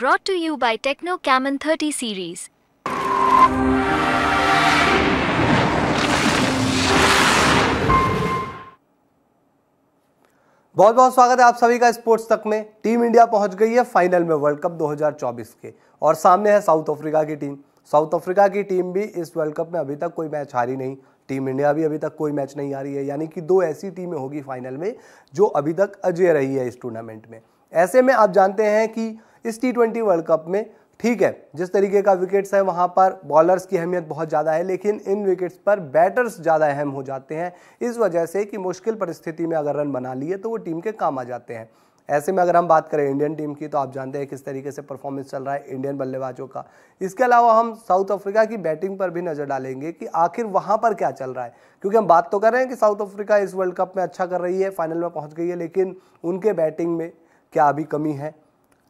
brought to you by Techno Camon 30 series. बहुत बहुत स्वागत है आप सभी का स्पोर्ट्स तक में टीम इंडिया पहुंच गई है फाइनल में वर्ल्ड कप 2024 के और सामने है साउथ अफ्रीका की टीम साउथ अफ्रीका की टीम भी इस वर्ल्ड कप में अभी तक कोई मैच हारी नहीं टीम इंडिया भी अभी तक कोई मैच नहीं हारी है यानी कि दो ऐसी टीमें होगी फाइनल में जो अभी तक अजय रही है इस टूर्नामेंट में ऐसे में आप जानते हैं कि इस टी ट्वेंटी वर्ल्ड कप में ठीक है जिस तरीके का विकेट्स है वहाँ पर बॉलर्स की अहमियत बहुत ज़्यादा है लेकिन इन विकेट्स पर बैटर्स ज़्यादा अहम हो जाते हैं इस वजह से कि मुश्किल परिस्थिति में अगर रन बना लिए तो वो टीम के काम आ जाते हैं ऐसे में अगर हम बात करें इंडियन टीम की तो आप जानते हैं किस तरीके से परफॉर्मेंस चल रहा है इंडियन बल्लेबाजों का इसके अलावा हम साउथ अफ्रीका की बैटिंग पर भी नज़र डालेंगे कि आखिर वहाँ पर क्या चल रहा है क्योंकि हम बात तो कर रहे हैं कि साउथ अफ्रीका इस वर्ल्ड कप में अच्छा कर रही है फाइनल में पहुँच गई है लेकिन उनके बैटिंग में क्या अभी कमी है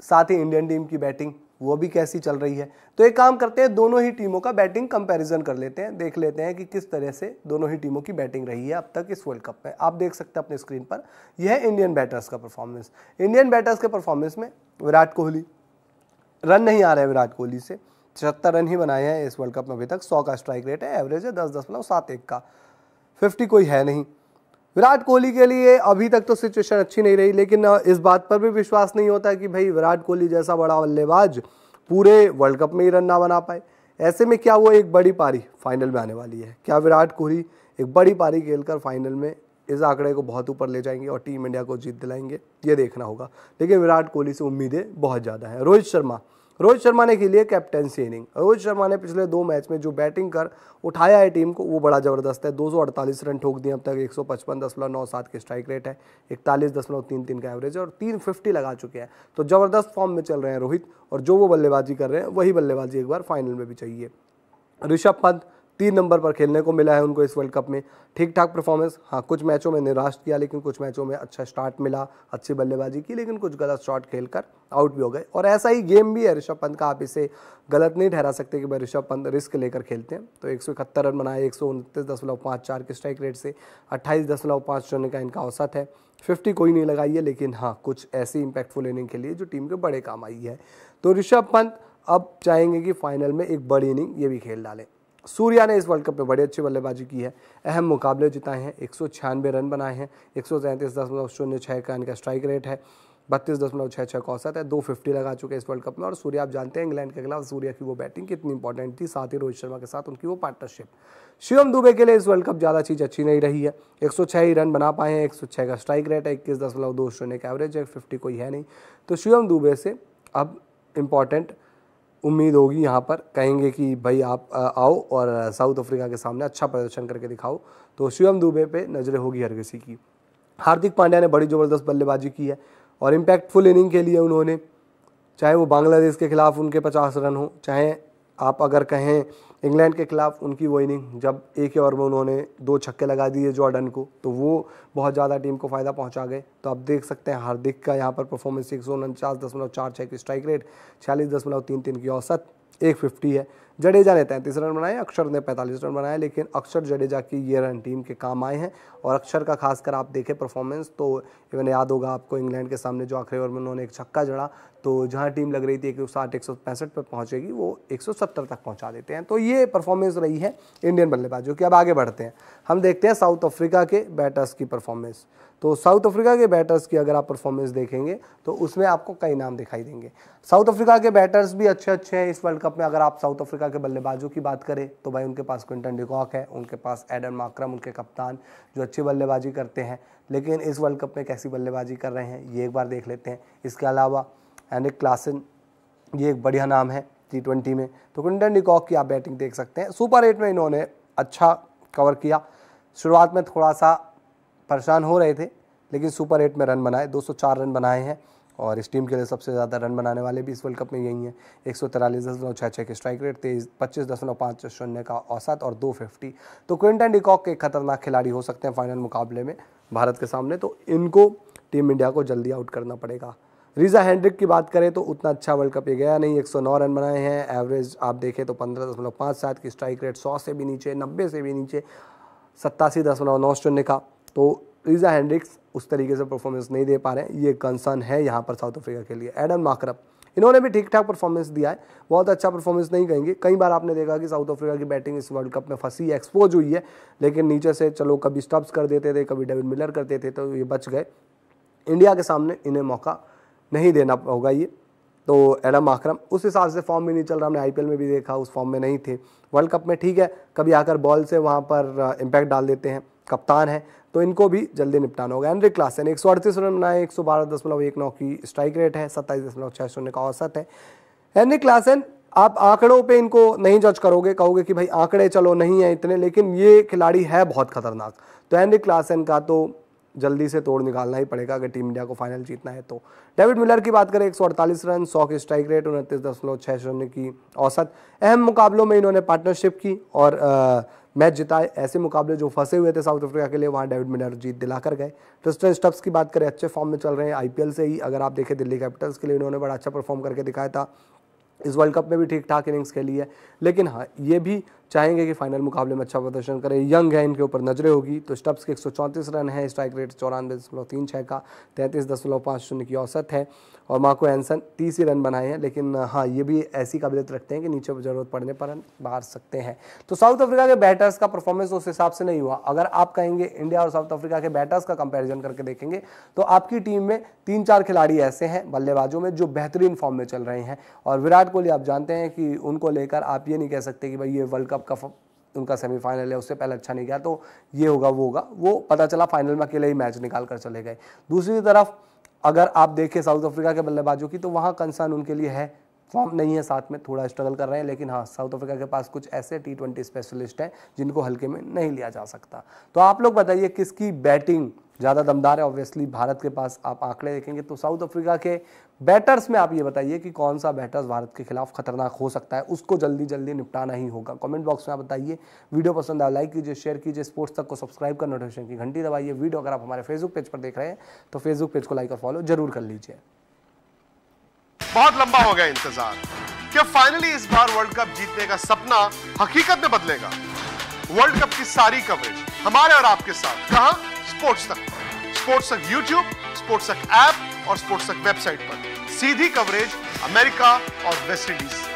साथ ही इंडियन टीम की बैटिंग वो भी कैसी चल रही है तो एक काम करते हैं दोनों ही टीमों का बैटिंग कंपैरिजन कर लेते हैं देख लेते हैं कि किस तरह से दोनों ही टीमों की बैटिंग रही है अब तक इस वर्ल्ड कप में आप देख सकते हैं अपने स्क्रीन पर यह है इंडियन बैटर्स का परफॉर्मेंस इंडियन बैटर्स के परफॉर्मेंस में विराट कोहली रन नहीं आ रहे हैं विराट कोहली से छिहत्तर रन ही बनाए हैं इस वर्ल्ड कप में अभी तक सौ का स्ट्राइक रेट है एवरेज है दस दशमलव सात एक का फिफ्टी कोई है नहीं विराट कोहली के लिए अभी तक तो सिचुएशन अच्छी नहीं रही लेकिन इस बात पर भी विश्वास नहीं होता कि भाई विराट कोहली जैसा बड़ा बल्लेबाज पूरे वर्ल्ड कप में ही रन ना बना पाए ऐसे में क्या वो एक बड़ी पारी फाइनल में आने वाली है क्या विराट कोहली एक बड़ी पारी खेलकर फाइनल में इस आंकड़े को बहुत ऊपर ले जाएंगे और टीम इंडिया को जीत दिलाएंगे ये देखना होगा लेकिन विराट कोहली से उम्मीदें बहुत ज़्यादा हैं रोहित शर्मा रोहित शर्मा ने खेली है कैप्टेंसी इनिंग रोहित शर्मा ने पिछले दो मैच में जो बैटिंग कर उठाया है टीम को वो बड़ा ज़बरदस्त है 248 रन ठोक दिए अब तक 155.97 के स्ट्राइक रेट है इकतालीस दशमलव तीन तीन का एवरेज है और तीन फिफ्टी लगा चुके हैं तो ज़बरदस्त फॉर्म में चल रहे हैं रोहित और जो वो बल्लेबाजी कर रहे हैं वही बल्लेबाजी एक बार फाइनल में भी चाहिए ऋषभ पंत तीन नंबर पर खेलने को मिला है उनको इस वर्ल्ड कप में ठीक ठाक परफॉर्मेंस हाँ कुछ मैचों में निराश किया लेकिन कुछ मैचों में अच्छा स्टार्ट मिला अच्छी बल्लेबाजी की लेकिन कुछ गलत शॉट खेल आउट भी हो गए और ऐसा ही गेम भी है ऋषभ पंत का आप इसे गलत नहीं ठहरा सकते कि भाई ऋषभ पंत रिस्क लेकर खेलते हैं तो एक रन बनाए एक के स्ट्राइक रेट से अट्ठाईस रन का इनका औसत है फिफ्टी कोई नहीं लगाई है लेकिन हाँ कुछ ऐसी इम्पैक्टफुल इनिंग के लिए जो टीम के बड़े काम आई है तो ऋषभ पंत अब चाहेंगे कि फाइनल में एक बड़ी इनिंग ये भी खेल डालें सूर्या ने इस वर्ल्ड कप में बड़ी अच्छी बल्लेबाजी की है अहम मुकाबले जिताए हैं एक रन बनाए हैं एक सौ का इनका स्ट्राइक रेट है बत्तीस दशमलव छः छः का औसत है दो फिफ्टी लगा चुके हैं इस वर्ल्ड कप में और सूर्या आप जानते हैं इंग्लैंड के खिलाफ सूर्या की वो बैटिंग कितनी इंपॉर्टेंट थी साथ ही रोहित शर्मा के साथ उनकी वो पार्टनरशिप शिवम दुबे के लिए इस वर्ल्ड कप ज़्यादा चीज़ अच्छी नहीं रही है एक ही रन बना पाए हैं एक का स्ट्राइक रेट है इक्कीस दशमलव दो शून्य का एवरेज है फिफ्टी कोई है नहीं तो शिवम दुबे से अब इम्पॉर्टेंट उम्मीद होगी यहाँ पर कहेंगे कि भाई आप आओ और साउथ अफ्रीका के सामने अच्छा प्रदर्शन करके दिखाओ तो शिवम दुबे पे नज़रें होगी हर किसी की हार्दिक पांड्या ने बड़ी ज़बरदस्त बल्लेबाजी की है और इम्पैक्टफुल इनिंग के लिए उन्होंने चाहे वो बांग्लादेश के खिलाफ उनके पचास रन हो चाहे आप अगर कहें इंग्लैंड के खिलाफ उनकी वो इनिंग जब एक ही ओवर में उन्होंने दो छक्के लगा दिए जॉर्डन को तो वो बहुत ज़्यादा टीम को फ़ायदा पहुंचा गए तो आप देख सकते हैं हार्दिक का यहाँ पर परफॉर्मेंस एक सौ उनचास दशमलव चार छः की स्ट्राइक रेट छियालीस दशमलव तीन तीन की औसत एक फिफ्टी है जडेजा ने तैंतीस रन बनाए अक्षर ने पैंतालीस रन बनाए लेकिन अक्षर जडेजा की ये रन टीम के काम आए हैं और अक्षर का खासकर आप देखें परफॉर्मेंस तो इवन याद होगा आपको इंग्लैंड के सामने जो आखिरी ओवर में उन्होंने एक छक्का जड़ा तो जहाँ टीम लग रही थी एक सौ साठ एक सौ पैंसठ पर पहुँचेगी वो एक सौ सत्तर तक पहुँचा देते हैं तो ये परफॉर्मेंस रही है इंडियन बल्लेबाजों की अब आगे बढ़ते हैं हम देखते हैं साउथ अफ्रीका के बैटर्स की परफॉर्मेंस तो साउथ अफ्रीका के बैटर्स की अगर आप परफॉर्मेंस देखेंगे तो उसमें आपको कई नाम दिखाई देंगे साउथ अफ्रीका के बैटर्स भी अच्छे अच्छे हैं इस वर्ल्ड कप में अगर आप साउथ अफ्रीका के बल्लेबाजों की बात करें तो भाई उनके पास क्विंटन डिकॉक है उनके पास एडन माक्रम उनके कप्तान जो अच्छी बल्लेबाजी करते हैं लेकिन इस वर्ल्ड कप में कैसी बल्लेबाजी कर रहे हैं ये एक बार देख लेते हैं इसके अलावा एनिक क्लासन ये एक बढ़िया नाम है टी ट्वेंटी में तो क्विंटन डिकॉक की आप बैटिंग देख सकते हैं सुपर एट में इन्होंने अच्छा कवर किया शुरुआत में थोड़ा सा परेशान हो रहे थे लेकिन सुपर एट में रन बनाए 204 रन बनाए हैं और इस टीम के लिए सबसे ज़्यादा रन बनाने वाले भी इस वर्ल्ड कप में यही हैं एक सौ तिरालीस दशमलव छः छः के स्ट्राइक रेट तेईस पच्चीस दशमलव पाँच शून्य का औसत और दो फिफ्टी तो क्विंटन डिकॉक के खतरनाक खिलाड़ी हो सकते हैं फाइनल मुकाबले में भारत के सामने तो इनको टीम इंडिया को जल्दी आउट करना पड़ेगा रीजा हैंड्रिक की बात करें तो उतना अच्छा वर्ल्ड कप ये गया नहीं एक सौ नौ रन बनाए हैं एवरेज आप देखें तो पंद्रह दशमलव पाँच सात की स्ट्राइक रेट सौ से भी नीचे नब्बे से भी नीचे सत्तासी दशमलव नौ शून्य का तो रीजा हैंड्रिक्स उस तरीके से परफॉर्मेंस नहीं दे पा रहे हैं ये कंसर्न है यहाँ पर साउथ अफ्रीका के लिए एडन माकरब इन्होंने भी ठीक ठाक परफॉर्मेंस दिया है बहुत अच्छा परफॉर्मेंस नहीं कहेंगे कई बार आपने देखा कि साउथ अफ्रीका की बैटिंग इस वर्ल्ड कप में फंसी एक्सपोज हुई है लेकिन नीचे से चलो कभी स्टब्स कर देते थे कभी डेविड मिलर करते थे तो ये बच गए इंडिया के सामने इन्हें मौका नहीं देना होगा ये तो एडम आक्रम उस हिसाब से फॉर्म भी नहीं चल रहा हमने आईपीएल में भी देखा उस फॉर्म में नहीं थे वर्ल्ड कप में ठीक है कभी आकर बॉल से वहाँ पर इम्पैक्ट uh, डाल देते हैं कप्तान है तो इनको भी जल्दी निपटाना होगा एनरिक क्लासन एक सौ अड़तीस रन बनाए एक सौ बारह दशमलव एक नौ की स्ट्राइक रेट है सत्ताईस दशमलव छः शून्य का औसत है एनरिक क्लासन आप आंकड़ों पे इनको नहीं जज करोगे कहोगे कि भाई आंकड़े चलो नहीं है इतने लेकिन ये खिलाड़ी है बहुत खतरनाक तो एनरिक क्लासन का तो जल्दी से तोड़ निकालना ही पड़ेगा अगर टीम इंडिया को फाइनल जीतना है तो डेविड मिलर की बात करें एक रन सौ की स्ट्राइक रेट उनतीस दशमलव छः शून्य की औसत अहम मुकाबलों में इन्होंने पार्टनरशिप की और आ, मैच जिताए ऐसे मुकाबले जो फंसे हुए थे साउथ अफ्रीका के लिए वहाँ डेविड मिनर जीत दिलाकर गए ट्रिस्टन स्टप्स की बात करें अच्छे फॉर्म में चल रहे हैं आईपीएल से ही अगर आप देखें दिल्ली कैपिटल्स के लिए इन्होंने बड़ा अच्छा परफॉर्म करके दिखाया था इस वर्ल्ड कप में भी ठीक ठाक इनिंग्स खेली है लेकिन हाँ ये भी चाहेंगे कि फाइनल मुकाबले में अच्छा प्रदर्शन करें यंग है इनके ऊपर नजरें होगी तो स्टब्स के एक रन है स्ट्राइक रेट चौरानवे दशमलव तीन छः का तैंतीस दशमलव पाँच शून्य की औसत है और मार्को एनसन तीस ही रन बनाए हैं लेकिन हाँ ये भी ऐसी काबिलियत रखते हैं कि नीचे जरूरत पड़ने पर रन मार सकते हैं तो साउथ अफ्रीका के बैटर्स का परफॉर्मेंस उस हिसाब से नहीं हुआ अगर आप कहेंगे इंडिया और साउथ अफ्रीका के बैटर्स का कंपेरिजन करके देखेंगे तो आपकी टीम में तीन चार खिलाड़ी ऐसे हैं बल्लेबाजों में जो बेहतरीन फॉर्म में चल रहे हैं और विराट कोहली आप जानते हैं कि उनको लेकर आप ये नहीं कह सकते कि भाई ये वर्ल्ड कप कप का उनका सेमीफाइनल है उससे पहले अच्छा नहीं गया तो ये होगा वो होगा वो पता चला फाइनल में अकेले ही मैच निकाल कर चले गए दूसरी तरफ अगर आप देखें साउथ अफ्रीका के बल्लेबाजों की तो वहाँ कंसर्न उनके लिए है फॉर्म नहीं है साथ में थोड़ा स्ट्रगल कर रहे हैं लेकिन हाँ साउथ अफ्रीका के पास कुछ ऐसे टी ट्वेंटी स्पेशलिस्ट हैं जिनको हल्के में नहीं लिया जा सकता तो आप लोग बताइए किसकी बैटिंग ज़्यादा दमदार है ऑब्वियसली भारत के पास आप आंकड़े देखेंगे तो साउथ अफ्रीका के बैटर्स में आप ये बताइए कि कौन सा बैटर्स भारत के खिलाफ खतरनाक हो सकता है उसको जल्दी जल्दी निपटाना ही होगा कमेंट बॉक्स में आप बताइए वीडियो पसंद आया लाइक कीजिए शेयर कीजिए स्पोर्ट्स तक को सब्सक्राइब कर नोटिफिकेशन की घंटी दबाइए वीडियो अगर आप हमारे फेसबुक पेज पर देख रहे हैं तो फेसबुक पेज को लाइक और फॉलो जरूर कर लीजिए बहुत लंबा हो गया इंतजार क्या फाइनली इस बार वर्ल्ड कप जीतने का सपना हकीकत में बदलेगा वर्ल्ड कप की सारी कवरेज हमारे और आपके साथ कहा स्पोर्ट्स तक स्पोर्ट्सक यूट्यूब स्पोर्ट्स ऐप और स्पोर्ट्स वेबसाइट पर सीधी कवरेज अमेरिका और वेस्ट इंडीज